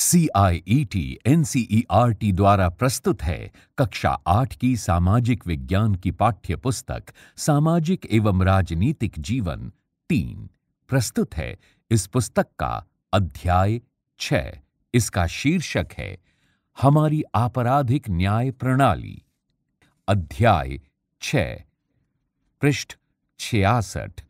C I E T N C E R T द्वारा प्रस्तुत है कक्षा आठ की सामाजिक विज्ञान की पाठ्य पुस्तक सामाजिक एवं राजनीतिक जीवन तीन प्रस्तुत है इस पुस्तक का अध्याय छ इसका शीर्षक है हमारी आपराधिक न्याय प्रणाली अध्याय छ पृष्ठ छियासठ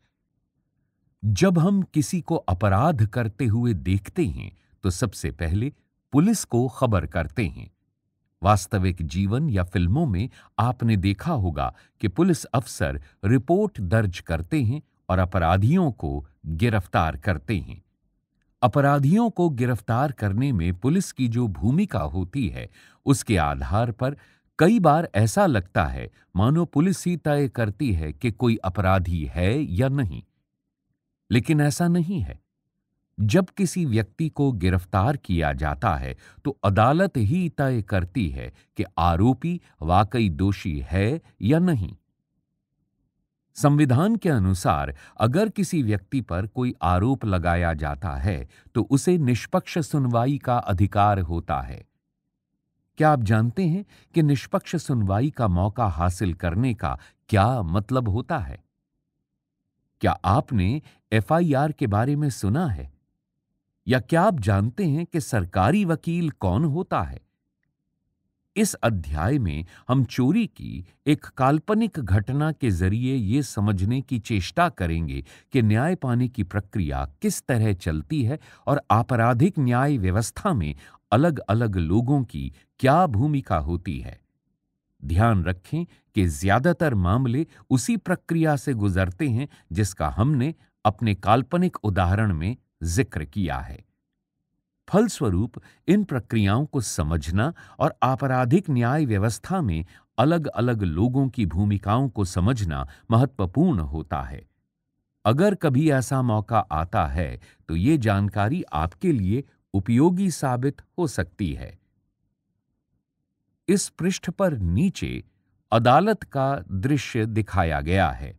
जब हम किसी को अपराध करते हुए देखते हैं तो सबसे पहले पुलिस को खबर करते हैं वास्तविक जीवन या फिल्मों में आपने देखा होगा कि पुलिस अफसर रिपोर्ट दर्ज करते हैं और अपराधियों को गिरफ्तार करते हैं अपराधियों को गिरफ्तार करने में पुलिस की जो भूमिका होती है उसके आधार पर कई बार ऐसा लगता है मानो पुलिस ही तय करती है कि कोई अपराधी है या नहीं लेकिन ऐसा नहीं है जब किसी व्यक्ति को गिरफ्तार किया जाता है तो अदालत ही तय करती है कि आरोपी वाकई दोषी है या नहीं संविधान के अनुसार अगर किसी व्यक्ति पर कोई आरोप लगाया जाता है तो उसे निष्पक्ष सुनवाई का अधिकार होता है क्या आप जानते हैं कि निष्पक्ष सुनवाई का मौका हासिल करने का क्या मतलब होता है क्या आपने एफआईआर के बारे में सुना है या क्या आप जानते हैं कि सरकारी वकील कौन होता है इस अध्याय में हम चोरी की एक काल्पनिक घटना के जरिए ये समझने की चेष्टा करेंगे कि न्याय पाने की प्रक्रिया किस तरह चलती है और आपराधिक न्याय व्यवस्था में अलग अलग लोगों की क्या भूमिका होती है ध्यान रखें कि ज्यादातर मामले उसी प्रक्रिया से गुजरते हैं जिसका हमने अपने काल्पनिक उदाहरण में जिक्र किया है फलस्वरूप इन प्रक्रियाओं को समझना और आपराधिक न्याय व्यवस्था में अलग अलग लोगों की भूमिकाओं को समझना महत्वपूर्ण होता है अगर कभी ऐसा मौका आता है तो ये जानकारी आपके लिए उपयोगी साबित हो सकती है इस पृष्ठ पर नीचे अदालत का दृश्य दिखाया गया है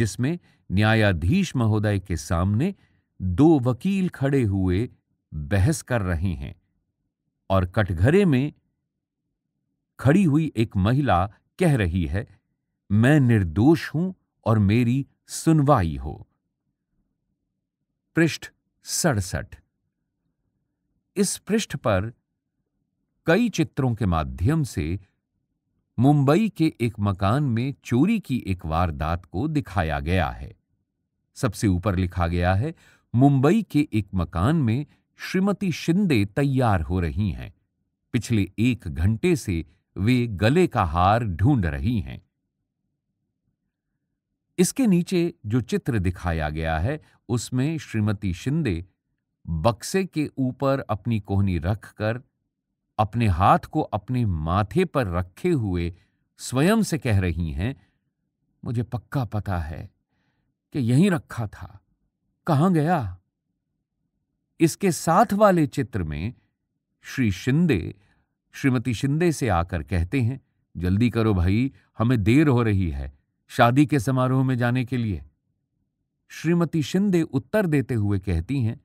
जिसमें न्यायाधीश महोदय के सामने दो वकील खड़े हुए बहस कर रहे हैं और कटघरे में खड़ी हुई एक महिला कह रही है मैं निर्दोष हूं और मेरी सुनवाई हो पृष्ठ सड़सठ इस पृष्ठ पर कई चित्रों के माध्यम से मुंबई के एक मकान में चोरी की एक वारदात को दिखाया गया है सबसे ऊपर लिखा गया है मुंबई के एक मकान में श्रीमती शिंदे तैयार हो रही हैं पिछले एक घंटे से वे गले का हार ढूंढ रही हैं इसके नीचे जो चित्र दिखाया गया है उसमें श्रीमती शिंदे बक्से के ऊपर अपनी कोहनी रखकर अपने हाथ को अपने माथे पर रखे हुए स्वयं से कह रही हैं मुझे पक्का पता है कि यहीं रखा था कहां गया इसके साथ वाले चित्र में श्री शिंदे श्रीमती शिंदे से आकर कहते हैं जल्दी करो भाई हमें देर हो रही है शादी के समारोह में जाने के लिए श्रीमती शिंदे उत्तर देते हुए कहती हैं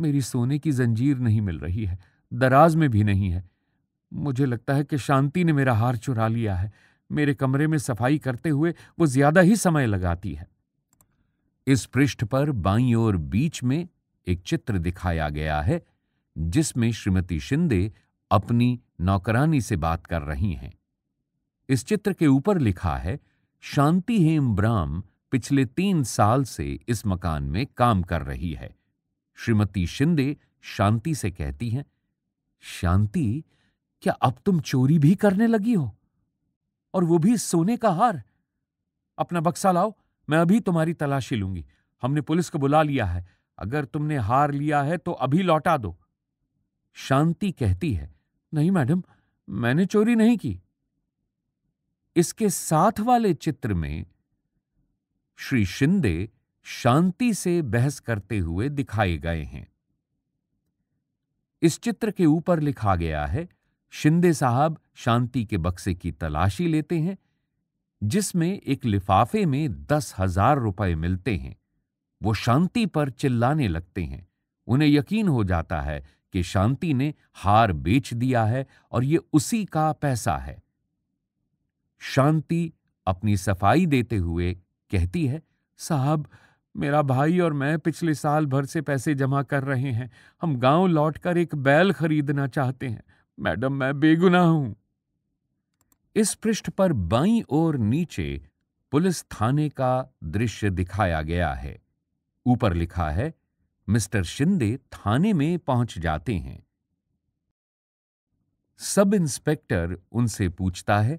मेरी सोने की जंजीर नहीं मिल रही है दराज में भी नहीं है मुझे लगता है कि शांति ने मेरा हार चुरा लिया है मेरे कमरे में सफाई करते हुए वो ज्यादा ही समय लगाती है इस पृष्ठ पर बाई ओर बीच में एक चित्र दिखाया गया है जिसमें श्रीमती शिंदे अपनी नौकरानी से बात कर रही हैं इस चित्र के ऊपर लिखा है शांति हेम ब्राम पिछले तीन साल से इस मकान में काम कर रही है श्रीमती शिंदे शांति से कहती हैं शांति क्या अब तुम चोरी भी करने लगी हो और वो भी सोने का हार अपना बक्सा लाओ मैं अभी तुम्हारी तलाशी लूंगी हमने पुलिस को बुला लिया है अगर तुमने हार लिया है तो अभी लौटा दो शांति कहती है नहीं मैडम मैंने चोरी नहीं की इसके साथ वाले चित्र में श्री शिंदे शांति से बहस करते हुए दिखाए गए हैं इस चित्र के ऊपर लिखा गया है शिंदे साहब शांति के बक्से की तलाशी लेते हैं जिसमें एक लिफाफे में दस हजार रुपए मिलते हैं वो शांति पर चिल्लाने लगते हैं उन्हें यकीन हो जाता है कि शांति ने हार बेच दिया है और ये उसी का पैसा है शांति अपनी सफाई देते हुए कहती है साहब मेरा भाई और मैं पिछले साल भर से पैसे जमा कर रहे हैं हम गांव लौटकर एक बैल खरीदना चाहते हैं मैडम मैं बेगुनाह हूं इस पृष्ठ पर बाईं ओर नीचे पुलिस थाने का दृश्य दिखाया गया है ऊपर लिखा है मिस्टर शिंदे थाने में पहुंच जाते हैं सब इंस्पेक्टर उनसे पूछता है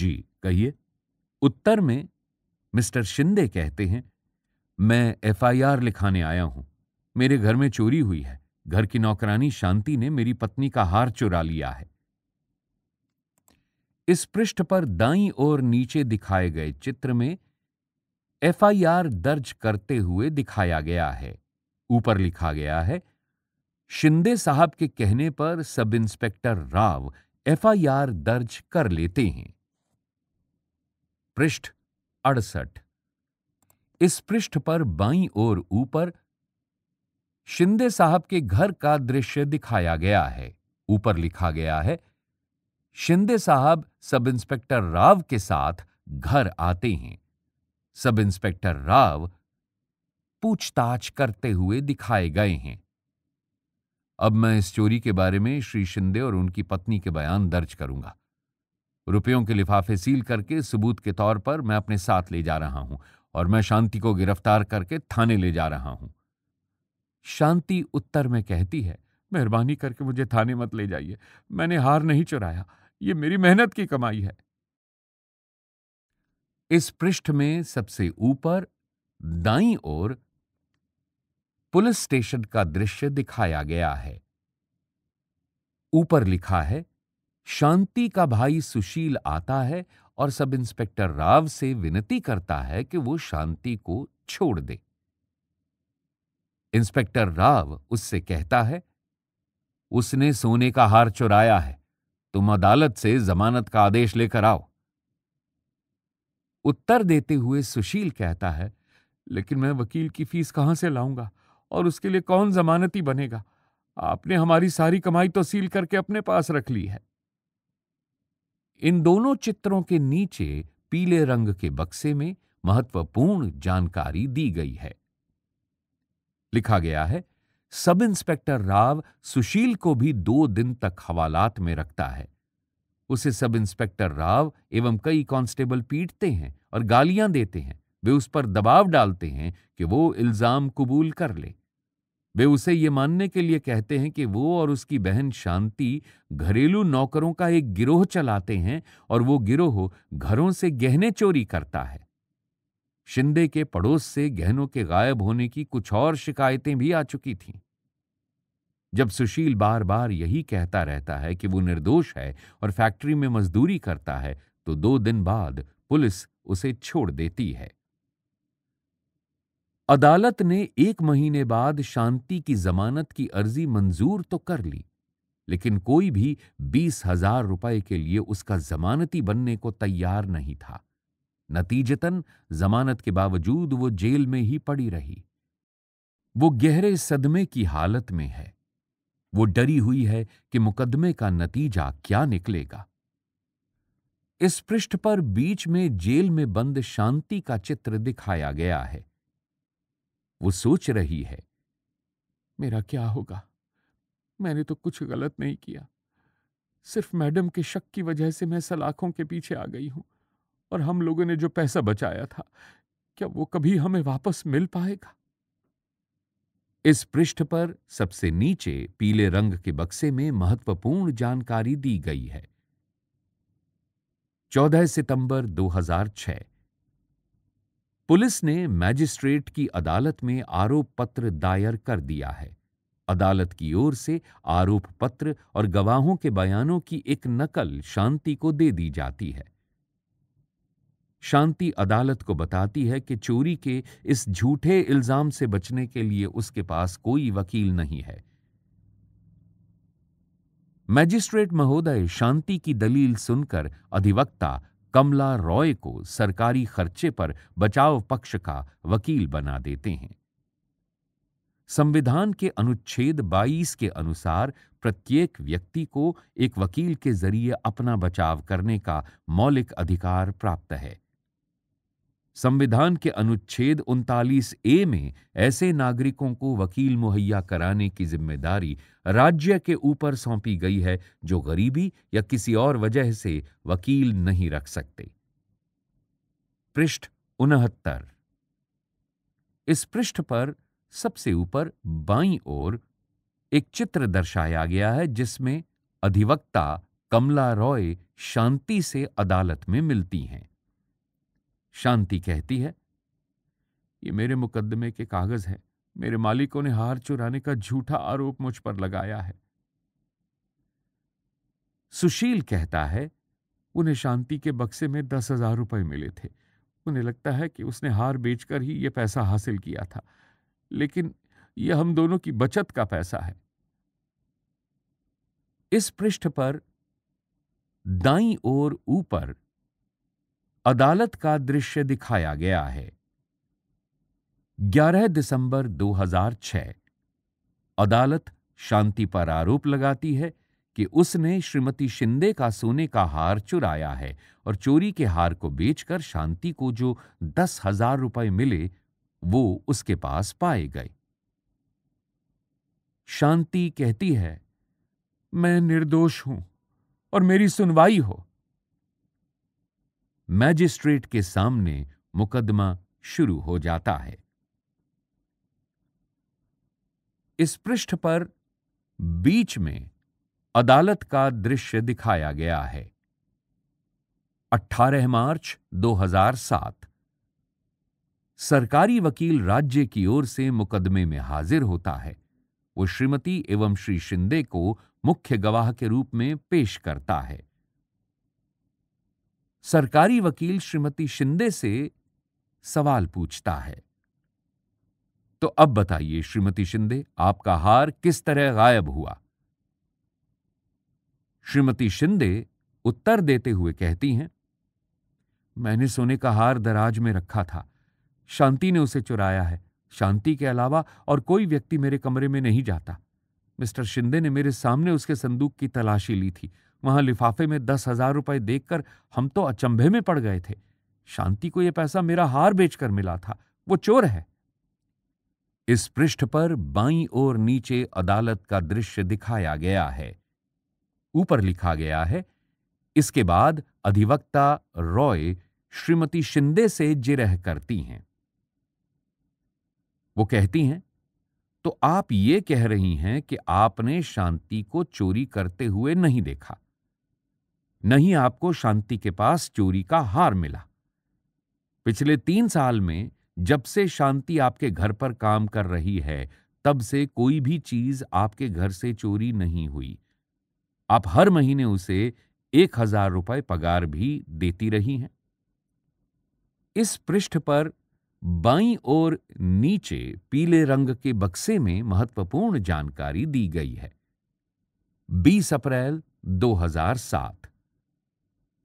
जी कहिए उत्तर में मिस्टर शिंदे कहते हैं मैं एफआईआर लिखाने आया हूं मेरे घर में चोरी हुई है घर की नौकरानी शांति ने मेरी पत्नी का हार चुरा लिया है इस पृष्ठ पर दाई ओर नीचे दिखाए गए चित्र में एफआईआर दर्ज करते हुए दिखाया गया है ऊपर लिखा गया है शिंदे साहब के कहने पर सब इंस्पेक्टर राव एफआईआर दर्ज कर लेते हैं पृष्ठ अड़सठ इस पृष्ठ पर बाई ओर ऊपर शिंदे साहब के घर का दृश्य दिखाया गया है ऊपर लिखा गया है शिंदे साहब सब इंस्पेक्टर राव के साथ घर आते हैं सब इंस्पेक्टर राव पूछताछ करते हुए दिखाए गए हैं अब मैं इस चोरी के बारे में श्री शिंदे और उनकी पत्नी के बयान दर्ज करूंगा रुपयों के लिफाफे सील करके सबूत के तौर पर मैं अपने साथ ले जा रहा हूं और मैं शांति को गिरफ्तार करके थाने ले जा रहा हूं शांति उत्तर में कहती है मेहरबानी करके मुझे थाने मत ले जाइए मैंने हार नहीं चुराया ये मेरी मेहनत की कमाई है इस पृष्ठ में सबसे ऊपर दाई ओर पुलिस स्टेशन का दृश्य दिखाया गया है ऊपर लिखा है शांति का भाई सुशील आता है और सब इंस्पेक्टर राव से विनती करता है कि वो शांति को छोड़ दे इंस्पेक्टर राव उससे कहता है उसने सोने का हार चुराया है तुम अदालत से जमानत का आदेश लेकर आओ उत्तर देते हुए सुशील कहता है लेकिन मैं वकील की फीस कहां से लाऊंगा और उसके लिए कौन जमानती बनेगा आपने हमारी सारी कमाई तो सील करके अपने पास रख ली है इन दोनों चित्रों के नीचे पीले रंग के बक्से में महत्वपूर्ण जानकारी दी गई है लिखा गया है सब इंस्पेक्टर राव सुशील को भी दो दिन तक हवालात में रखता है उसे सब इंस्पेक्टर राव एवं कई कांस्टेबल पीटते हैं और गालियां देते हैं वे उस पर दबाव डालते हैं कि वो इल्जाम कबूल कर ले वे उसे ये मानने के लिए कहते हैं कि वो और उसकी बहन शांति घरेलू नौकरों का एक गिरोह चलाते हैं और वो गिरोह घरों से गहने चोरी करता है शिंदे के पड़ोस से गहनों के गायब होने की कुछ और शिकायतें भी आ चुकी थीं जब सुशील बार बार यही कहता रहता है कि वो निर्दोष है और फैक्ट्री में मजदूरी करता है तो दो दिन बाद पुलिस उसे छोड़ देती है अदालत ने एक महीने बाद शांति की जमानत की अर्जी मंजूर तो कर ली लेकिन कोई भी बीस हजार रुपए के लिए उसका जमानती बनने को तैयार नहीं था नतीजतन जमानत के बावजूद वो जेल में ही पड़ी रही वो गहरे सदमे की हालत में है वो डरी हुई है कि मुकदमे का नतीजा क्या निकलेगा इस पृष्ठ पर बीच में जेल में बंद शांति का चित्र दिखाया गया है वो सोच रही है मेरा क्या होगा मैंने तो कुछ गलत नहीं किया सिर्फ मैडम के शक की वजह से मैं सलाखों के पीछे आ गई हूं और हम लोगों ने जो पैसा बचाया था क्या वो कभी हमें वापस मिल पाएगा इस पृष्ठ पर सबसे नीचे पीले रंग के बक्से में महत्वपूर्ण जानकारी दी गई है 14 सितंबर 2006 पुलिस ने मैजिस्ट्रेट की अदालत में आरोप पत्र दायर कर दिया है अदालत की ओर से आरोप पत्र और गवाहों के बयानों की एक नकल शांति को दे दी जाती है शांति अदालत को बताती है कि चोरी के इस झूठे इल्जाम से बचने के लिए उसके पास कोई वकील नहीं है मैजिस्ट्रेट महोदय शांति की दलील सुनकर अधिवक्ता कमला रॉय को सरकारी खर्चे पर बचाव पक्ष का वकील बना देते हैं संविधान के अनुच्छेद 22 के अनुसार प्रत्येक व्यक्ति को एक वकील के जरिए अपना बचाव करने का मौलिक अधिकार प्राप्त है संविधान के अनुच्छेद उनतालीस ए में ऐसे नागरिकों को वकील मुहैया कराने की जिम्मेदारी राज्य के ऊपर सौंपी गई है जो गरीबी या किसी और वजह से वकील नहीं रख सकते पृष्ठ उनहत्तर इस पृष्ठ पर सबसे ऊपर बाईं ओर एक चित्र दर्शाया गया है जिसमें अधिवक्ता कमला रॉय शांति से अदालत में मिलती हैं शांति कहती है ये मेरे मुकदमे के कागज हैं मेरे मालिकों ने हार चुराने का झूठा आरोप मुझ पर लगाया है सुशील कहता है उन्हें शांति के बक्से में दस हजार रुपए मिले थे उन्हें लगता है कि उसने हार बेचकर ही यह पैसा हासिल किया था लेकिन यह हम दोनों की बचत का पैसा है इस पृष्ठ पर दाई ओर ऊपर अदालत का दृश्य दिखाया गया है 11 दिसंबर 2006 अदालत शांति पर आरोप लगाती है कि उसने श्रीमती शिंदे का सोने का हार चुराया है और चोरी के हार को बेचकर शांति को जो दस हजार रुपए मिले वो उसके पास पाए गए शांति कहती है मैं निर्दोष हूं और मेरी सुनवाई हो मैजिस्ट्रेट के सामने मुकदमा शुरू हो जाता है इस पृष्ठ पर बीच में अदालत का दृश्य दिखाया गया है 18 मार्च 2007 सरकारी वकील राज्य की ओर से मुकदमे में हाजिर होता है वो श्रीमती एवं श्री शिंदे को मुख्य गवाह के रूप में पेश करता है सरकारी वकील श्रीमती शिंदे से सवाल पूछता है तो अब बताइए श्रीमती शिंदे आपका हार किस तरह गायब हुआ श्रीमती शिंदे उत्तर देते हुए कहती हैं मैंने सोने का हार दराज में रखा था शांति ने उसे चुराया है शांति के अलावा और कोई व्यक्ति मेरे कमरे में नहीं जाता मिस्टर शिंदे ने मेरे सामने उसके संदूक की तलाशी ली थी वहां लिफाफे में दस हजार रुपए देखकर हम तो अचंभे में पड़ गए थे शांति को यह पैसा मेरा हार बेचकर मिला था वो चोर है इस पृष्ठ पर बाई और नीचे अदालत का दृश्य दिखाया गया है ऊपर लिखा गया है इसके बाद अधिवक्ता रॉय श्रीमती शिंदे से जिरह करती हैं वो कहती हैं तो आप ये कह रही हैं कि आपने शांति को चोरी करते हुए नहीं देखा नहीं आपको शांति के पास चोरी का हार मिला पिछले तीन साल में जब से शांति आपके घर पर काम कर रही है तब से कोई भी चीज आपके घर से चोरी नहीं हुई आप हर महीने उसे एक हजार रुपए पगार भी देती रही हैं इस पृष्ठ पर बाई और नीचे पीले रंग के बक्से में महत्वपूर्ण जानकारी दी गई है 20 अप्रैल 2007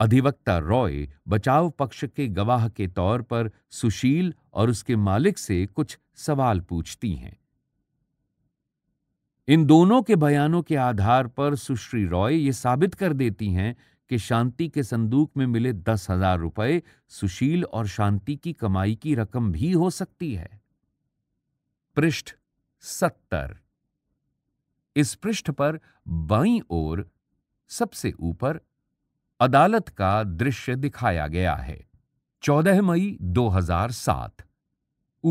अधिवक्ता रॉय बचाव पक्ष के गवाह के तौर पर सुशील और उसके मालिक से कुछ सवाल पूछती हैं इन दोनों के बयानों के आधार पर सुश्री रॉय ये साबित कर देती हैं कि शांति के संदूक में मिले दस हजार रुपये सुशील और शांति की कमाई की रकम भी हो सकती है पृष्ठ सत्तर इस पृष्ठ पर बाई ओर सबसे ऊपर अदालत का दृश्य दिखाया गया है 14 मई 2007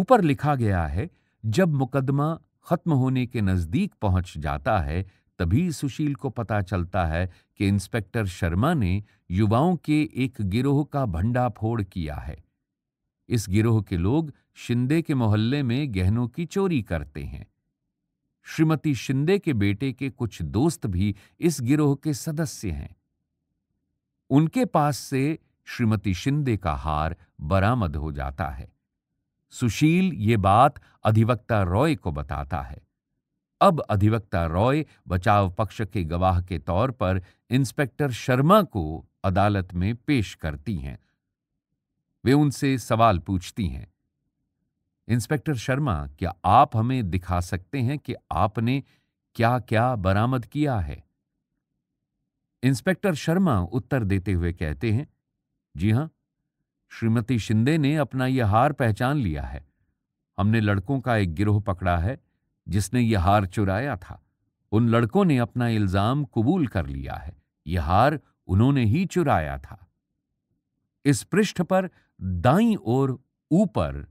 ऊपर लिखा गया है जब मुकदमा खत्म होने के नजदीक पहुंच जाता है तभी सुशील को पता चलता है कि इंस्पेक्टर शर्मा ने युवाओं के एक गिरोह का भंडाफोड़ किया है इस गिरोह के लोग शिंदे के मोहल्ले में गहनों की चोरी करते हैं श्रीमती शिंदे के बेटे के कुछ दोस्त भी इस गिरोह के सदस्य हैं उनके पास से श्रीमती शिंदे का हार बरामद हो जाता है सुशील ये बात अधिवक्ता रॉय को बताता है अब अधिवक्ता रॉय बचाव पक्ष के गवाह के तौर पर इंस्पेक्टर शर्मा को अदालत में पेश करती हैं वे उनसे सवाल पूछती हैं इंस्पेक्टर शर्मा क्या आप हमें दिखा सकते हैं कि आपने क्या क्या बरामद किया है इंस्पेक्टर शर्मा उत्तर देते हुए कहते हैं जी हां श्रीमती शिंदे ने अपना यह हार पहचान लिया है हमने लड़कों का एक गिरोह पकड़ा है जिसने यह हार चुराया था उन लड़कों ने अपना इल्जाम कबूल कर लिया है यह हार उन्होंने ही चुराया था इस पृष्ठ पर दाई और ऊपर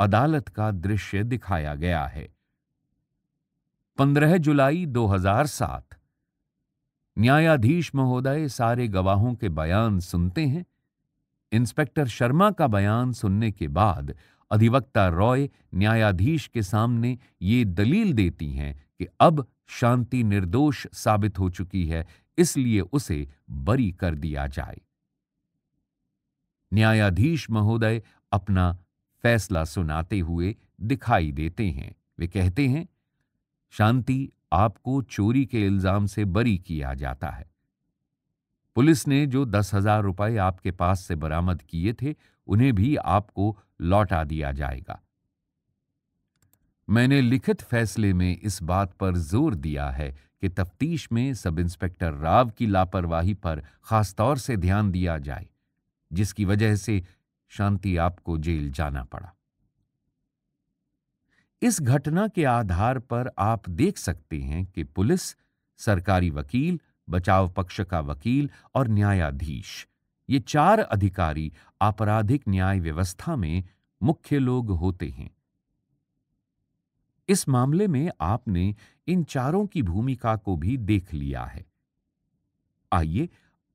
अदालत का दृश्य दिखाया गया है 15 जुलाई 2007 न्यायाधीश महोदय सारे गवाहों के बयान सुनते हैं इंस्पेक्टर शर्मा का बयान सुनने के बाद अधिवक्ता रॉय न्यायाधीश के सामने ये दलील देती हैं कि अब शांति निर्दोष साबित हो चुकी है इसलिए उसे बरी कर दिया जाए न्यायाधीश महोदय अपना फैसला सुनाते हुए दिखाई देते हैं वे कहते हैं शांति आपको चोरी के इल्जाम से बरी किया जाता है पुलिस ने जो दस हजार रुपए आपके पास से बरामद किए थे उन्हें भी आपको लौटा दिया जाएगा मैंने लिखित फैसले में इस बात पर जोर दिया है कि तफ्तीश में सब इंस्पेक्टर राव की लापरवाही पर खास तौर से ध्यान दिया जाए जिसकी वजह से शांति आपको जेल जाना पड़ा इस घटना के आधार पर आप देख सकते हैं कि पुलिस सरकारी वकील बचाव पक्ष का वकील और न्यायाधीश ये चार अधिकारी आपराधिक न्याय व्यवस्था में मुख्य लोग होते हैं इस मामले में आपने इन चारों की भूमिका को भी देख लिया है आइए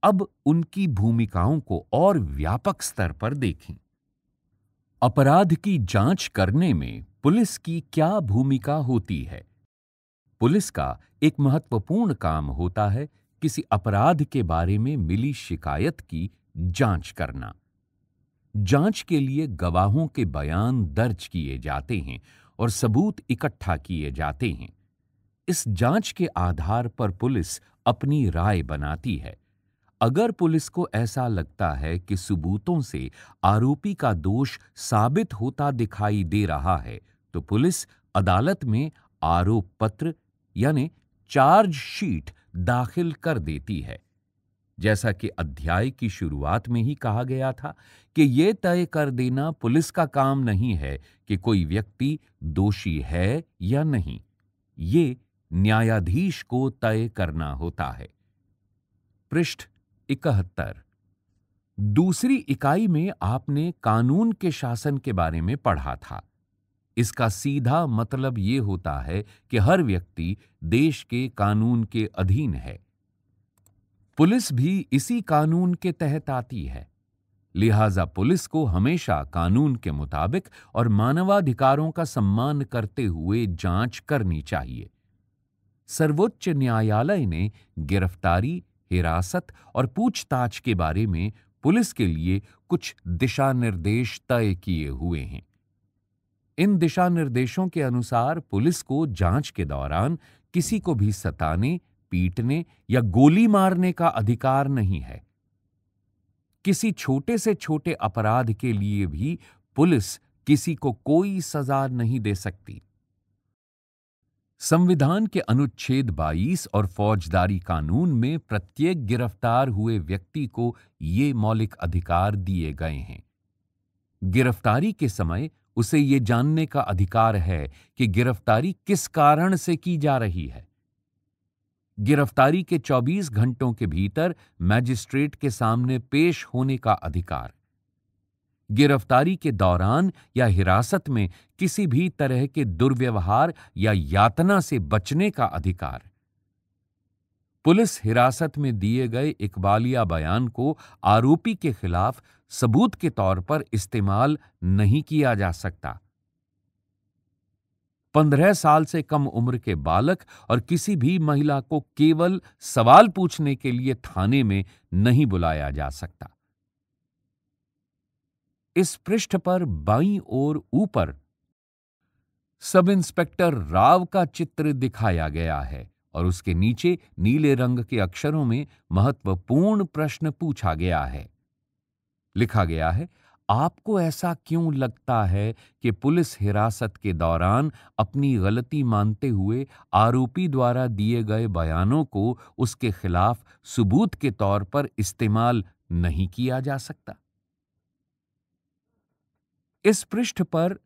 अब उनकी भूमिकाओं को और व्यापक स्तर पर देखें अपराध की जांच करने में पुलिस की क्या भूमिका होती है पुलिस का एक महत्वपूर्ण काम होता है किसी अपराध के बारे में मिली शिकायत की जांच करना जांच के लिए गवाहों के बयान दर्ज किए जाते हैं और सबूत इकट्ठा किए जाते हैं इस जांच के आधार पर पुलिस अपनी राय बनाती है अगर पुलिस को ऐसा लगता है कि सबूतों से आरोपी का दोष साबित होता दिखाई दे रहा है तो पुलिस अदालत में आरोप पत्र यानी चार्जशीट दाखिल कर देती है जैसा कि अध्याय की शुरुआत में ही कहा गया था कि यह तय कर देना पुलिस का काम नहीं है कि कोई व्यक्ति दोषी है या नहीं ये न्यायाधीश को तय करना होता है पृष्ठ इकहत्तर दूसरी इकाई में आपने कानून के शासन के बारे में पढ़ा था इसका सीधा मतलब ये होता है कि हर व्यक्ति देश के कानून के अधीन है पुलिस भी इसी कानून के तहत आती है लिहाजा पुलिस को हमेशा कानून के मुताबिक और मानवाधिकारों का सम्मान करते हुए जांच करनी चाहिए सर्वोच्च न्यायालय ने गिरफ्तारी हिरासत और पूछताछ के बारे में पुलिस के लिए कुछ दिशा निर्देश तय किए हुए हैं इन दिशा निर्देशों के अनुसार पुलिस को जांच के दौरान किसी को भी सताने पीटने या गोली मारने का अधिकार नहीं है किसी छोटे से छोटे अपराध के लिए भी पुलिस किसी को कोई सजा नहीं दे सकती संविधान के अनुच्छेद 22 और फौजदारी कानून में प्रत्येक गिरफ्तार हुए व्यक्ति को ये मौलिक अधिकार दिए गए हैं गिरफ्तारी के समय उसे ये जानने का अधिकार है कि गिरफ्तारी किस कारण से की जा रही है गिरफ्तारी के 24 घंटों के भीतर मैजिस्ट्रेट के सामने पेश होने का अधिकार गिरफ्तारी के दौरान या हिरासत में किसी भी तरह के दुर्व्यवहार या यातना से बचने का अधिकार पुलिस हिरासत में दिए गए इकबालिया बयान को आरोपी के खिलाफ सबूत के तौर पर इस्तेमाल नहीं किया जा सकता पंद्रह साल से कम उम्र के बालक और किसी भी महिला को केवल सवाल पूछने के लिए थाने में नहीं बुलाया जा सकता इस पृष्ठ पर बाई और ऊपर सब इंस्पेक्टर राव का चित्र दिखाया गया है और उसके नीचे नीले रंग के अक्षरों में महत्वपूर्ण प्रश्न पूछा गया है लिखा गया है आपको ऐसा क्यों लगता है कि पुलिस हिरासत के दौरान अपनी गलती मानते हुए आरोपी द्वारा दिए गए बयानों को उसके खिलाफ सबूत के तौर पर इस्तेमाल नहीं किया जा सकता इस पृष्ठ पर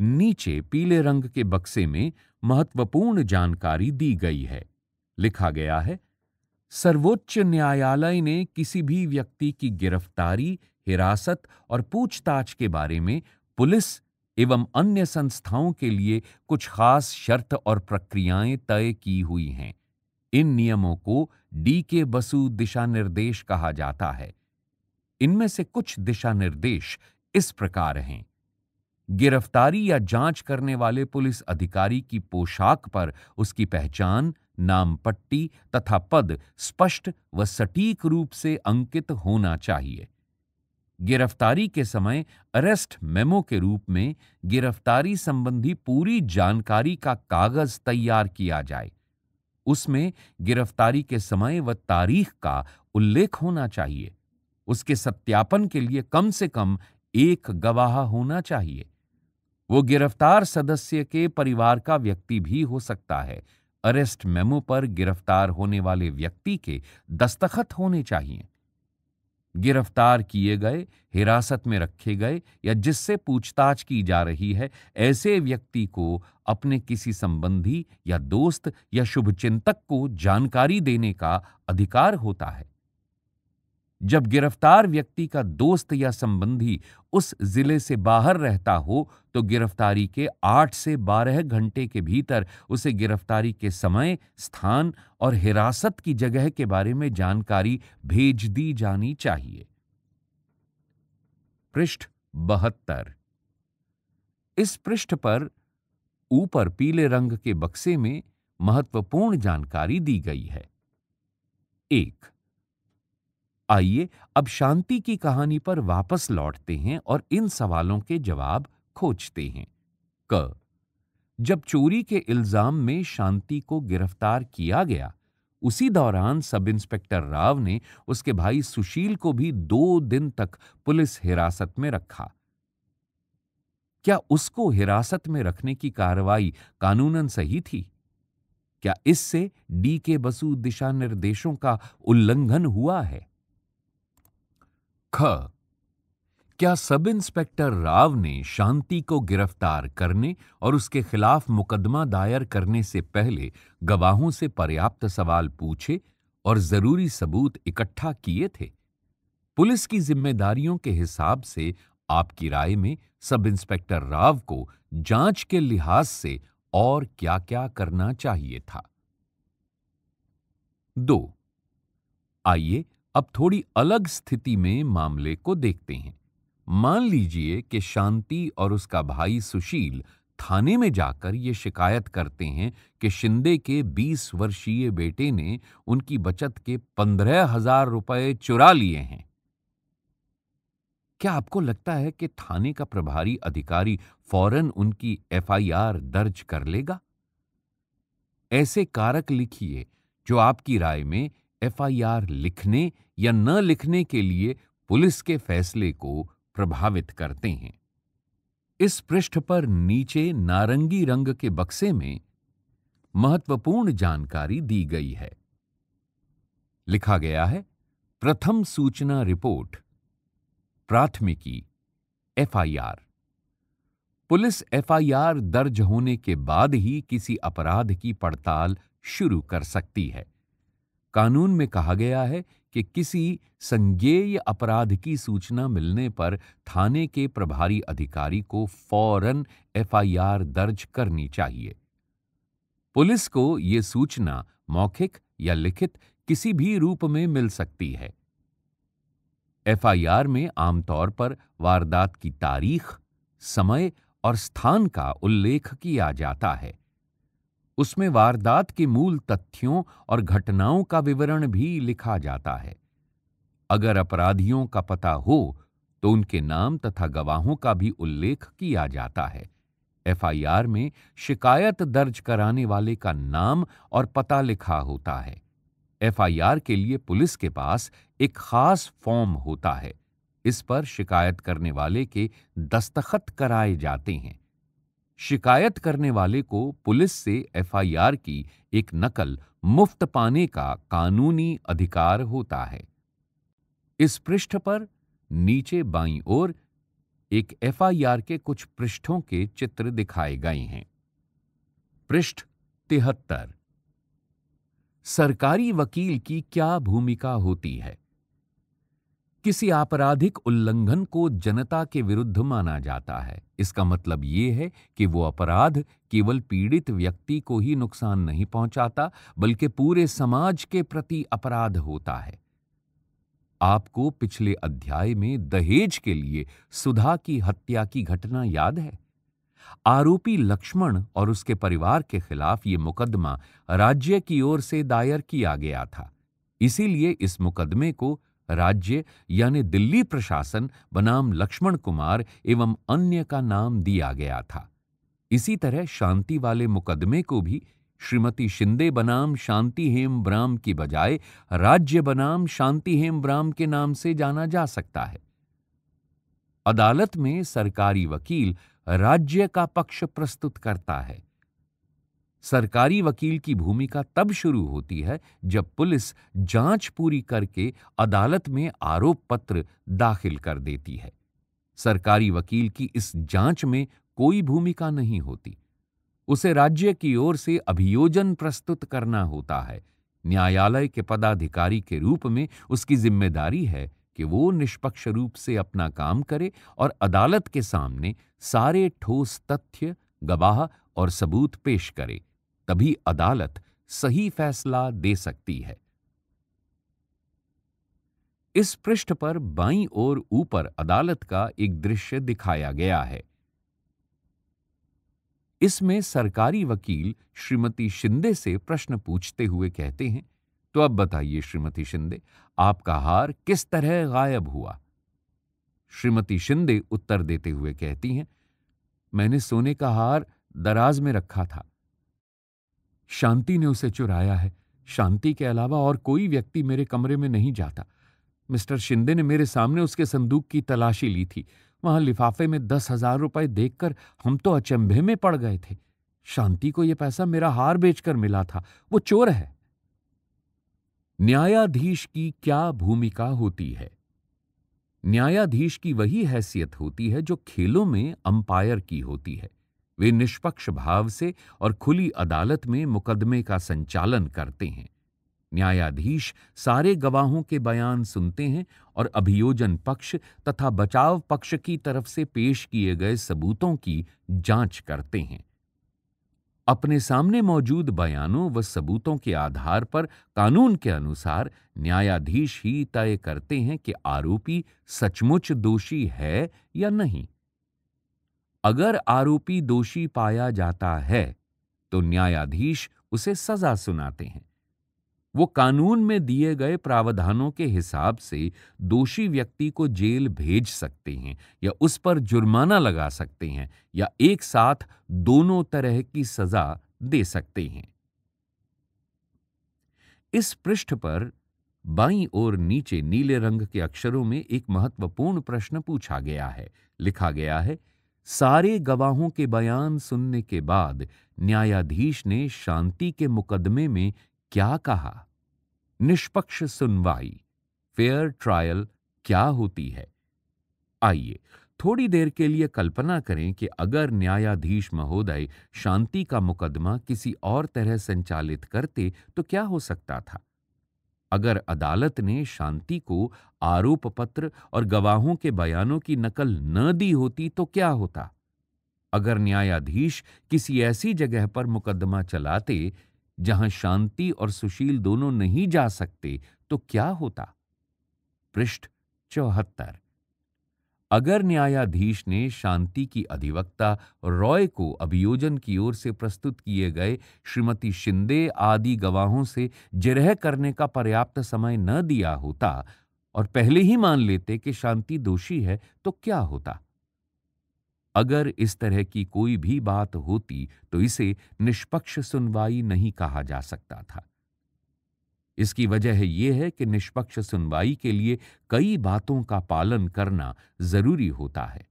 नीचे पीले रंग के बक्से में महत्वपूर्ण जानकारी दी गई है लिखा गया है सर्वोच्च न्यायालय ने किसी भी व्यक्ति की गिरफ्तारी हिरासत और पूछताछ के बारे में पुलिस एवं अन्य संस्थाओं के लिए कुछ खास शर्त और प्रक्रियाएं तय की हुई हैं इन नियमों को डी के बसु दिशा निर्देश कहा जाता है इनमें से कुछ दिशा निर्देश इस प्रकार हैं गिरफ्तारी या जांच करने वाले पुलिस अधिकारी की पोशाक पर उसकी पहचान नाम पट्टी तथा पद स्पष्ट व सटीक रूप से अंकित होना चाहिए गिरफ्तारी के समय अरेस्ट मेमो के रूप में गिरफ्तारी संबंधी पूरी जानकारी का कागज तैयार किया जाए उसमें गिरफ्तारी के समय व तारीख का उल्लेख होना चाहिए उसके सत्यापन के लिए कम से कम एक गवाह होना चाहिए वो गिरफ्तार सदस्य के परिवार का व्यक्ति भी हो सकता है अरेस्ट मेमो पर गिरफ्तार होने वाले व्यक्ति के दस्तखत होने चाहिए गिरफ्तार किए गए हिरासत में रखे गए या जिससे पूछताछ की जा रही है ऐसे व्यक्ति को अपने किसी संबंधी या दोस्त या शुभचिंतक को जानकारी देने का अधिकार होता है जब गिरफ्तार व्यक्ति का दोस्त या संबंधी उस जिले से बाहर रहता हो तो गिरफ्तारी के आठ से बारह घंटे के भीतर उसे गिरफ्तारी के समय स्थान और हिरासत की जगह के बारे में जानकारी भेज दी जानी चाहिए पृष्ठ बहत्तर इस पृष्ठ पर ऊपर पीले रंग के बक्से में महत्वपूर्ण जानकारी दी गई है एक आइए अब शांति की कहानी पर वापस लौटते हैं और इन सवालों के जवाब खोजते हैं क जब चोरी के इल्जाम में शांति को गिरफ्तार किया गया उसी दौरान सब इंस्पेक्टर राव ने उसके भाई सुशील को भी दो दिन तक पुलिस हिरासत में रखा क्या उसको हिरासत में रखने की कार्रवाई कानूनन सही थी क्या इससे डी के बसु दिशा निर्देशों का उल्लंघन हुआ है ख क्या सब इंस्पेक्टर राव ने शांति को गिरफ्तार करने और उसके खिलाफ मुकदमा दायर करने से पहले गवाहों से पर्याप्त सवाल पूछे और जरूरी सबूत इकट्ठा किए थे पुलिस की जिम्मेदारियों के हिसाब से आपकी राय में सब इंस्पेक्टर राव को जांच के लिहाज से और क्या क्या करना चाहिए था दो आइए अब थोड़ी अलग स्थिति में मामले को देखते हैं मान लीजिए कि शांति और उसका भाई सुशील थाने में जाकर ये शिकायत करते हैं कि शिंदे के 20 वर्षीय बेटे ने उनकी बचत के पंद्रह हजार रुपए चुरा लिए हैं क्या आपको लगता है कि थाने का प्रभारी अधिकारी फौरन उनकी एफआईआर दर्ज कर लेगा ऐसे कारक लिखिए जो आपकी राय में एफआईआर लिखने या न लिखने के लिए पुलिस के फैसले को प्रभावित करते हैं इस पृष्ठ पर नीचे नारंगी रंग के बक्से में महत्वपूर्ण जानकारी दी गई है लिखा गया है प्रथम सूचना रिपोर्ट प्राथमिकी एफआईआर पुलिस एफआईआर दर्ज होने के बाद ही किसी अपराध की पड़ताल शुरू कर सकती है कानून में कहा गया है कि किसी संज्ञेय अपराध की सूचना मिलने पर थाने के प्रभारी अधिकारी को फौरन एफआईआर दर्ज करनी चाहिए पुलिस को यह सूचना मौखिक या लिखित किसी भी रूप में मिल सकती है एफआईआर में आमतौर पर वारदात की तारीख समय और स्थान का उल्लेख किया जाता है उसमें वारदात के मूल तथ्यों और घटनाओं का विवरण भी लिखा जाता है अगर अपराधियों का पता हो तो उनके नाम तथा गवाहों का भी उल्लेख किया जाता है एफआईआर में शिकायत दर्ज कराने वाले का नाम और पता लिखा होता है एफआईआर के लिए पुलिस के पास एक खास फॉर्म होता है इस पर शिकायत करने वाले के दस्तखत कराए जाते हैं शिकायत करने वाले को पुलिस से एफआईआर की एक नकल मुफ्त पाने का कानूनी अधिकार होता है इस पृष्ठ पर नीचे बाईं ओर एक एफआईआर के कुछ पृष्ठों के चित्र दिखाए गए हैं पृष्ठ तिहत्तर सरकारी वकील की क्या भूमिका होती है किसी आपराधिक उल्लंघन को जनता के विरुद्ध माना जाता है इसका मतलब ये है कि वो अपराध केवल पीड़ित व्यक्ति को ही नुकसान नहीं पहुंचाता बल्कि पूरे समाज के प्रति अपराध होता है आपको पिछले अध्याय में दहेज के लिए सुधा की हत्या की घटना याद है आरोपी लक्ष्मण और उसके परिवार के खिलाफ ये मुकदमा राज्य की ओर से दायर किया गया था इसीलिए इस मुकदमे को राज्य यानी दिल्ली प्रशासन बनाम लक्ष्मण कुमार एवं अन्य का नाम दिया गया था इसी तरह शांति वाले मुकदमे को भी श्रीमती शिंदे बनाम शांति हेम ब्राम की बजाय राज्य बनाम शांति हेम ब्राम के नाम से जाना जा सकता है अदालत में सरकारी वकील राज्य का पक्ष प्रस्तुत करता है सरकारी वकील की भूमिका तब शुरू होती है जब पुलिस जांच पूरी करके अदालत में आरोप पत्र दाखिल कर देती है सरकारी वकील की इस जांच में कोई भूमिका नहीं होती उसे राज्य की ओर से अभियोजन प्रस्तुत करना होता है न्यायालय के पदाधिकारी के रूप में उसकी जिम्मेदारी है कि वो निष्पक्ष रूप से अपना काम करे और अदालत के सामने सारे ठोस तथ्य गवाह और सबूत पेश करे तभी अदालत सही फैसला दे सकती है इस पृष्ठ पर बाई ओर ऊपर अदालत का एक दृश्य दिखाया गया है इसमें सरकारी वकील श्रीमती शिंदे से प्रश्न पूछते हुए कहते हैं तो अब बताइए श्रीमती शिंदे आपका हार किस तरह गायब हुआ श्रीमती शिंदे उत्तर देते हुए कहती हैं मैंने सोने का हार दराज में रखा था शांति ने उसे चुराया है शांति के अलावा और कोई व्यक्ति मेरे कमरे में नहीं जाता मिस्टर शिंदे ने मेरे सामने उसके संदूक की तलाशी ली थी वहां लिफाफे में दस हजार रुपए देखकर हम तो अचंभे में पड़ गए थे शांति को यह पैसा मेरा हार बेचकर मिला था वो चोर है न्यायाधीश की क्या भूमिका होती है न्यायाधीश की वही हैसियत होती है जो खेलों में अंपायर की होती है वे निष्पक्ष भाव से और खुली अदालत में मुकदमे का संचालन करते हैं न्यायाधीश सारे गवाहों के बयान सुनते हैं और अभियोजन पक्ष तथा बचाव पक्ष की तरफ से पेश किए गए सबूतों की जांच करते हैं अपने सामने मौजूद बयानों व सबूतों के आधार पर कानून के अनुसार न्यायाधीश ही तय करते हैं कि आरोपी सचमुच दोषी है या नहीं अगर आरोपी दोषी पाया जाता है तो न्यायाधीश उसे सजा सुनाते हैं वो कानून में दिए गए प्रावधानों के हिसाब से दोषी व्यक्ति को जेल भेज सकते हैं या उस पर जुर्माना लगा सकते हैं या एक साथ दोनों तरह की सजा दे सकते हैं इस पृष्ठ पर बाई और नीचे नीले रंग के अक्षरों में एक महत्वपूर्ण प्रश्न पूछा गया है लिखा गया है सारे गवाहों के बयान सुनने के बाद न्यायाधीश ने शांति के मुकदमे में क्या कहा निष्पक्ष सुनवाई फेयर ट्रायल क्या होती है आइए थोड़ी देर के लिए कल्पना करें कि अगर न्यायाधीश महोदय शांति का मुकदमा किसी और तरह संचालित करते तो क्या हो सकता था अगर अदालत ने शांति को आरोप पत्र और गवाहों के बयानों की नकल न दी होती तो क्या होता अगर न्यायाधीश किसी ऐसी जगह पर मुकदमा चलाते जहां शांति और सुशील दोनों नहीं जा सकते तो क्या होता पृष्ठ चौहत्तर अगर न्यायाधीश ने शांति की अधिवक्ता रॉय को अभियोजन की ओर से प्रस्तुत किए गए श्रीमती शिंदे आदि गवाहों से जिरह करने का पर्याप्त समय न दिया होता और पहले ही मान लेते कि शांति दोषी है तो क्या होता अगर इस तरह की कोई भी बात होती तो इसे निष्पक्ष सुनवाई नहीं कहा जा सकता था इसकी वजह यह है कि निष्पक्ष सुनवाई के लिए कई बातों का पालन करना जरूरी होता है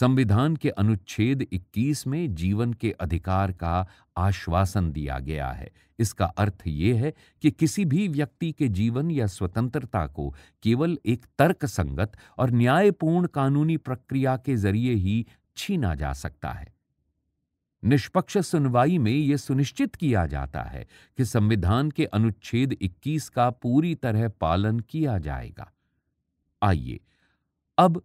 संविधान के अनुच्छेद 21 में जीवन के अधिकार का आश्वासन दिया गया है इसका अर्थ यह है कि किसी भी व्यक्ति के जीवन या स्वतंत्रता को केवल एक तर्क संगत और न्यायपूर्ण कानूनी प्रक्रिया के जरिए ही छीना जा सकता है निष्पक्ष सुनवाई में यह सुनिश्चित किया जाता है कि संविधान के अनुच्छेद 21 का पूरी तरह पालन किया जाएगा आइए अब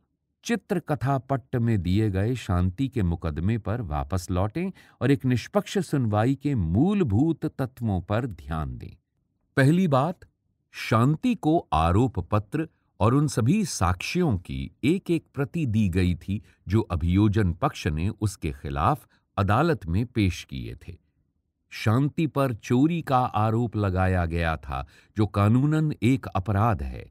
कथा पट्ट में दिए गए शांति के मुकदमे पर वापस लौटें और एक निष्पक्ष सुनवाई के मूलभूत तत्वों पर ध्यान दें पहली बात शांति को आरोप पत्र और उन सभी साक्ष्यों की एक एक प्रति दी गई थी जो अभियोजन पक्ष ने उसके खिलाफ अदालत में पेश किए थे शांति पर चोरी का आरोप लगाया गया था जो कानूनन एक अपराध है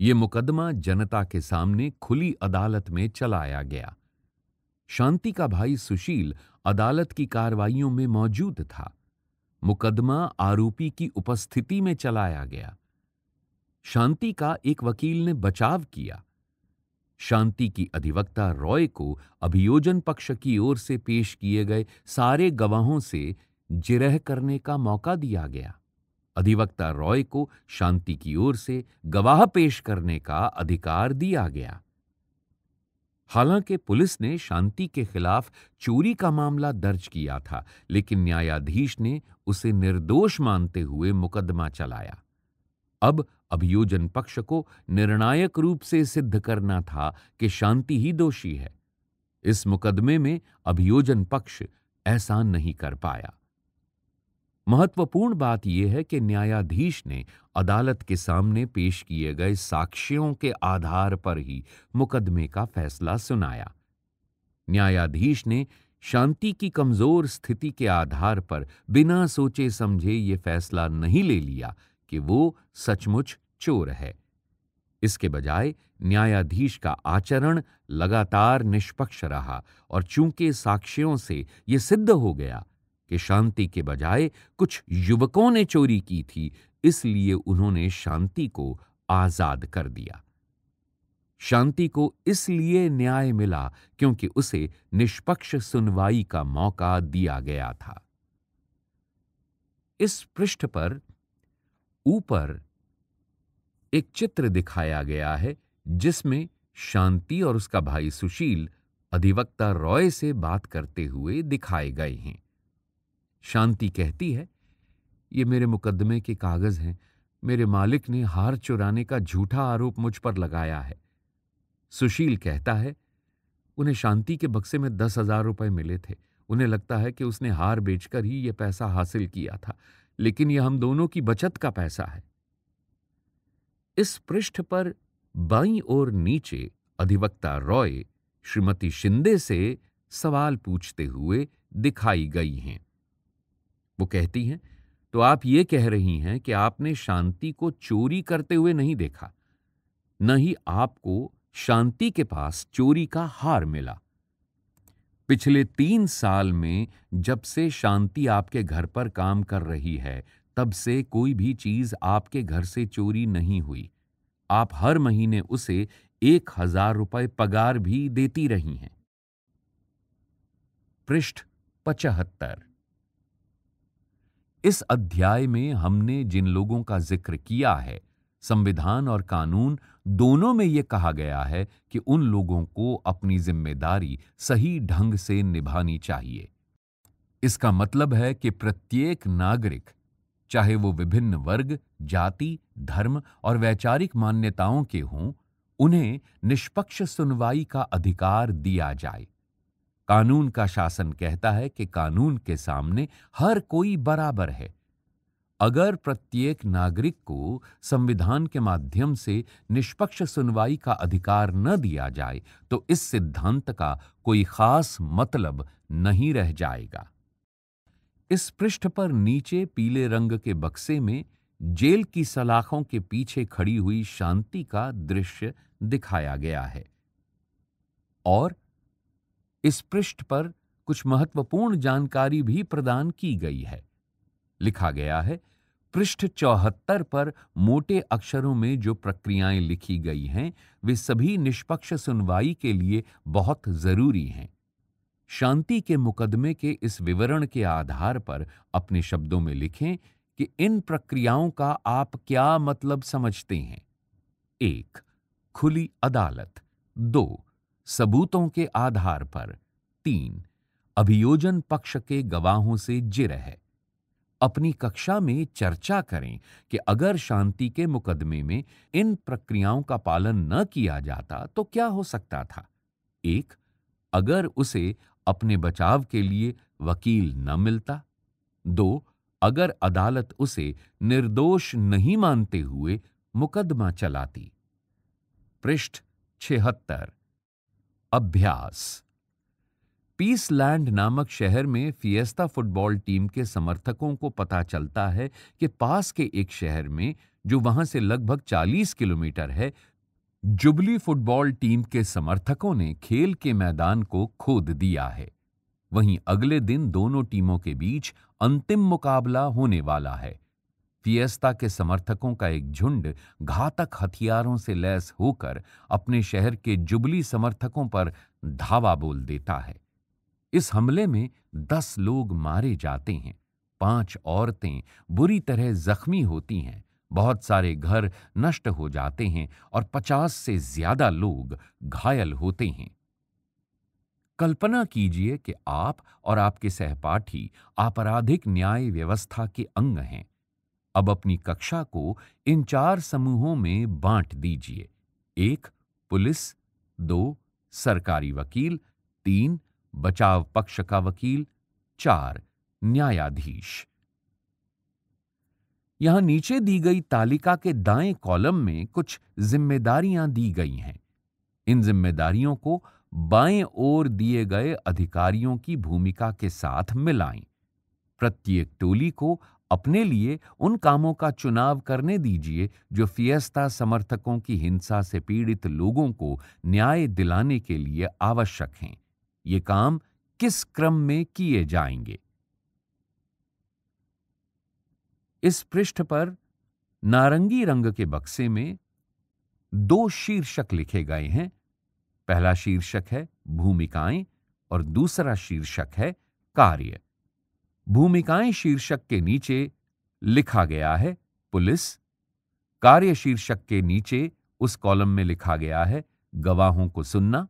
यह मुकदमा जनता के सामने खुली अदालत में चलाया गया शांति का भाई सुशील अदालत की कार्रवाइयों में मौजूद था मुकदमा आरोपी की उपस्थिति में चलाया गया शांति का एक वकील ने बचाव किया शांति की अधिवक्ता रॉय को अभियोजन पक्ष की ओर से पेश किए गए सारे गवाहों से जिरह करने का मौका दिया गया अधिवक्ता रॉय को शांति की ओर से गवाह पेश करने का अधिकार दिया गया हालांकि पुलिस ने शांति के खिलाफ चोरी का मामला दर्ज किया था लेकिन न्यायाधीश ने उसे निर्दोष मानते हुए मुकदमा चलाया अब अभियोजन पक्ष को निर्णायक रूप से सिद्ध करना था कि शांति ही दोषी है इस मुकदमे में अभियोजन पक्ष ऐसा नहीं कर पाया महत्वपूर्ण बात यह है कि न्यायाधीश ने अदालत के सामने पेश किए गए साक्ष्यों के आधार पर ही मुकदमे का फैसला सुनाया न्यायाधीश ने शांति की कमजोर स्थिति के आधार पर बिना सोचे समझे ये फैसला नहीं ले लिया कि वो सचमुच चोर है इसके बजाय न्यायाधीश का आचरण लगातार निष्पक्ष रहा और चूंकि साक्ष्यों से यह सिद्ध हो गया कि शांति के बजाय कुछ युवकों ने चोरी की थी इसलिए उन्होंने शांति को आजाद कर दिया शांति को इसलिए न्याय मिला क्योंकि उसे निष्पक्ष सुनवाई का मौका दिया गया था इस पृष्ठ पर ऊपर एक चित्र दिखाया गया है जिसमें शांति और उसका भाई सुशील अधिवक्ता रॉय से बात करते हुए दिखाए गए हैं शांति कहती है ये मेरे मुकदमे के कागज हैं मेरे मालिक ने हार चुराने का झूठा आरोप मुझ पर लगाया है सुशील कहता है उन्हें शांति के बक्से में दस हजार रुपए मिले थे उन्हें लगता है कि उसने हार बेचकर ही यह पैसा हासिल किया था लेकिन यह हम दोनों की बचत का पैसा है इस पृष्ठ पर बाई ओर नीचे अधिवक्ता रॉय श्रीमती शिंदे से सवाल पूछते हुए दिखाई गई हैं वो कहती हैं तो आप ये कह रही हैं कि आपने शांति को चोरी करते हुए नहीं देखा न ही आपको शांति के पास चोरी का हार मिला पिछले तीन साल में जब से शांति आपके घर पर काम कर रही है तब से कोई भी चीज आपके घर से चोरी नहीं हुई आप हर महीने उसे एक हजार रुपए पगार भी देती रही हैं पृष्ठ पचहत्तर इस अध्याय में हमने जिन लोगों का जिक्र किया है संविधान और कानून दोनों में यह कहा गया है कि उन लोगों को अपनी जिम्मेदारी सही ढंग से निभानी चाहिए इसका मतलब है कि प्रत्येक नागरिक चाहे वो विभिन्न वर्ग जाति धर्म और वैचारिक मान्यताओं के हों उन्हें निष्पक्ष सुनवाई का अधिकार दिया जाए कानून का शासन कहता है कि कानून के सामने हर कोई बराबर है अगर प्रत्येक नागरिक को संविधान के माध्यम से निष्पक्ष सुनवाई का अधिकार न दिया जाए तो इस सिद्धांत का कोई खास मतलब नहीं रह जाएगा इस पृष्ठ पर नीचे पीले रंग के बक्से में जेल की सलाखों के पीछे खड़ी हुई शांति का दृश्य दिखाया गया है और इस पृष्ठ पर कुछ महत्वपूर्ण जानकारी भी प्रदान की गई है लिखा गया है पृष्ठ चौहत्तर पर मोटे अक्षरों में जो प्रक्रियाएं लिखी गई हैं वे सभी निष्पक्ष सुनवाई के लिए बहुत जरूरी हैं शांति के मुकदमे के इस विवरण के आधार पर अपने शब्दों में लिखें कि इन प्रक्रियाओं का आप क्या मतलब समझते हैं एक खुली अदालत दो सबूतों के आधार पर तीन अभियोजन पक्ष के गवाहों से जिर है अपनी कक्षा में चर्चा करें कि अगर शांति के मुकदमे में इन प्रक्रियाओं का पालन न किया जाता तो क्या हो सकता था एक अगर उसे अपने बचाव के लिए वकील न मिलता दो अगर अदालत उसे निर्दोष नहीं मानते हुए मुकदमा चलाती पृष्ठ छिहत्तर अभ्यास पीसलैंड नामक शहर में फिएस्ता फुटबॉल टीम के समर्थकों को पता चलता है कि पास के एक शहर में जो वहां से लगभग 40 किलोमीटर है जुबली फुटबॉल टीम के समर्थकों ने खेल के मैदान को खोद दिया है वहीं अगले दिन दोनों टीमों के बीच अंतिम मुकाबला होने वाला है फियस्ता के समर्थकों का एक झुंड घातक हथियारों से लैस होकर अपने शहर के जुबली समर्थकों पर धावा बोल देता है इस हमले में दस लोग मारे जाते हैं पांच औरतें बुरी तरह जख्मी होती हैं बहुत सारे घर नष्ट हो जाते हैं और पचास से ज्यादा लोग घायल होते हैं कल्पना कीजिए कि आप और आपके सहपाठी आपराधिक न्याय व्यवस्था के अंग हैं अब अपनी कक्षा को इन चार समूहों में बांट दीजिए एक पुलिस दो सरकारी वकील तीन बचाव पक्ष का वकील चार न्यायाधीश यहां नीचे दी गई तालिका के दाएं कॉलम में कुछ जिम्मेदारियां दी गई हैं इन जिम्मेदारियों को बाएं ओर दिए गए अधिकारियों की भूमिका के साथ मिलाएं प्रत्येक टोली को अपने लिए उन कामों का चुनाव करने दीजिए जो फियस्ता समर्थकों की हिंसा से पीड़ित लोगों को न्याय दिलाने के लिए आवश्यक हैं ये काम किस क्रम में किए जाएंगे इस पृष्ठ पर नारंगी रंग के बक्से में दो शीर्षक लिखे गए हैं पहला शीर्षक है भूमिकाएं और दूसरा शीर्षक है कार्य भूमिकाएं शीर्षक के नीचे लिखा गया है पुलिस कार्य शीर्षक के नीचे उस कॉलम में लिखा गया है गवाहों को सुनना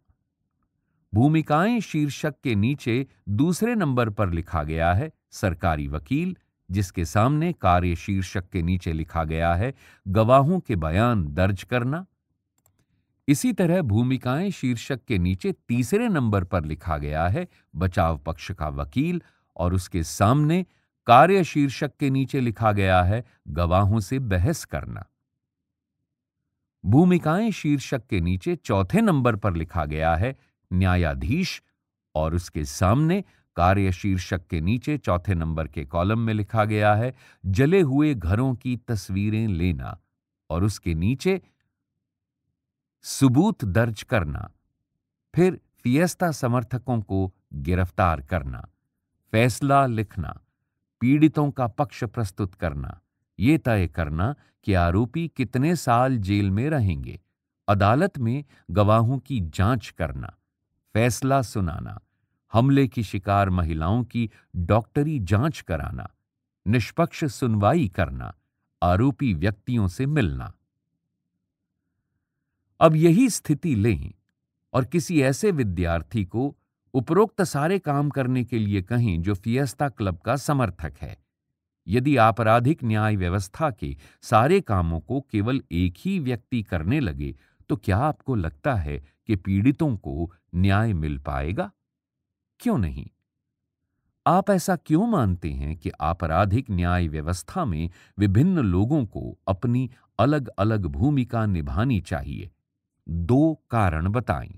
भूमिकाएं शीर्षक के नीचे दूसरे नंबर पर लिखा गया है सरकारी वकील जिसके सामने कार्य शीर्षक के नीचे लिखा गया है गवाहों के बयान दर्ज करना इसी तरह भूमिकाएं शीर्षक के नीचे तीसरे नंबर पर लिखा गया है बचाव पक्ष का वकील और उसके सामने कार्य शीर्षक के नीचे लिखा गया है गवाहों से बहस करना भूमिकाएं शीर्षक के नीचे चौथे नंबर पर लिखा गया है न्यायाधीश और उसके सामने कार्य शीर्षक के नीचे चौथे नंबर के कॉलम में लिखा गया है जले हुए घरों की तस्वीरें लेना और उसके नीचे सबूत दर्ज करना फिर फियस्ता समर्थकों को गिरफ्तार करना फैसला लिखना पीड़ितों का पक्ष प्रस्तुत करना ये तय करना कि आरोपी कितने साल जेल में रहेंगे अदालत में गवाहों की जांच करना फैसला सुनाना हमले की शिकार महिलाओं की डॉक्टरी जांच कराना निष्पक्ष सुनवाई करना आरोपी व्यक्तियों से मिलना अब यही स्थिति लें और किसी ऐसे विद्यार्थी को उपरोक्त सारे काम करने के लिए कहें जो फियस्ता क्लब का समर्थक है यदि आपराधिक न्याय व्यवस्था के सारे कामों को केवल एक ही व्यक्ति करने लगे तो क्या आपको लगता है कि पीड़ितों को न्याय मिल पाएगा क्यों नहीं आप ऐसा क्यों मानते हैं कि आपराधिक न्याय व्यवस्था में विभिन्न लोगों को अपनी अलग अलग भूमिका निभानी चाहिए दो कारण बताएं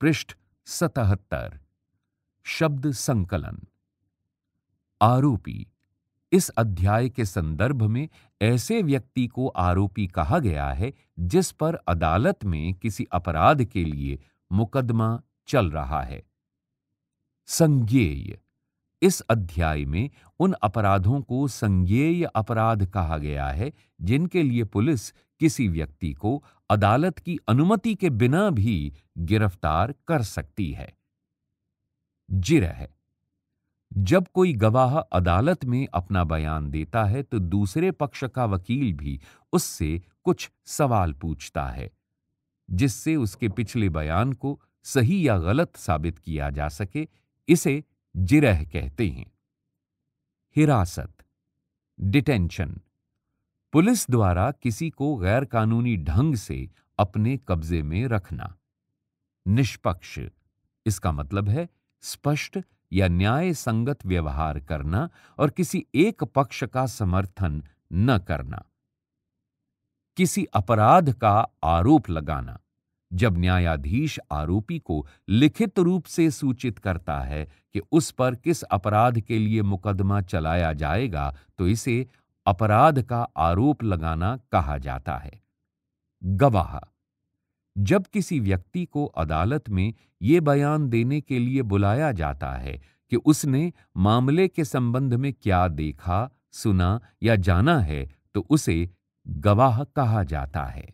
पृष्ठ सतहत्तर शब्द संकलन आरोपी इस अध्याय के संदर्भ में ऐसे व्यक्ति को आरोपी कहा गया है जिस पर अदालत में किसी अपराध के लिए मुकदमा चल रहा है संज्ञेय इस अध्याय में उन अपराधों को संज्ञेय अपराध कहा गया है जिनके लिए पुलिस किसी व्यक्ति को अदालत की अनुमति के बिना भी गिरफ्तार कर सकती है जिरह जब कोई गवाह अदालत में अपना बयान देता है तो दूसरे पक्ष का वकील भी उससे कुछ सवाल पूछता है जिससे उसके पिछले बयान को सही या गलत साबित किया जा सके इसे जिरह कहते हैं हिरासत डिटेंशन पुलिस द्वारा किसी को गैरकानूनी ढंग से अपने कब्जे में रखना निष्पक्ष इसका मतलब है स्पष्ट या न्याय संगत व्यवहार करना और किसी एक पक्ष का समर्थन न करना किसी अपराध का आरोप लगाना जब न्यायाधीश आरोपी को लिखित रूप से सूचित करता है कि उस पर किस अपराध के लिए मुकदमा चलाया जाएगा तो इसे अपराध का आरोप लगाना कहा जाता है गवाह जब किसी व्यक्ति को अदालत में ये बयान देने के लिए बुलाया जाता है कि उसने मामले के संबंध में क्या देखा सुना या जाना है तो उसे गवाह कहा जाता है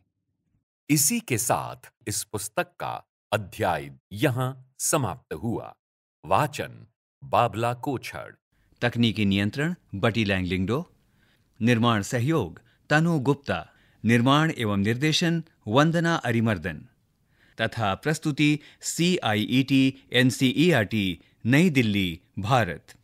इसी के साथ इस पुस्तक का अध्याय यहाँ समाप्त हुआ वाचन बाबला कोछड़ तकनीकी नियंत्रण बटी लैंगलिंगडो निर्माण सहयोग तनु गुप्ता निर्माण एवं निर्देशन वंदना अरिमर्दन तथा प्रस्तुति C I E T N C E R T Nai Delhi Bharat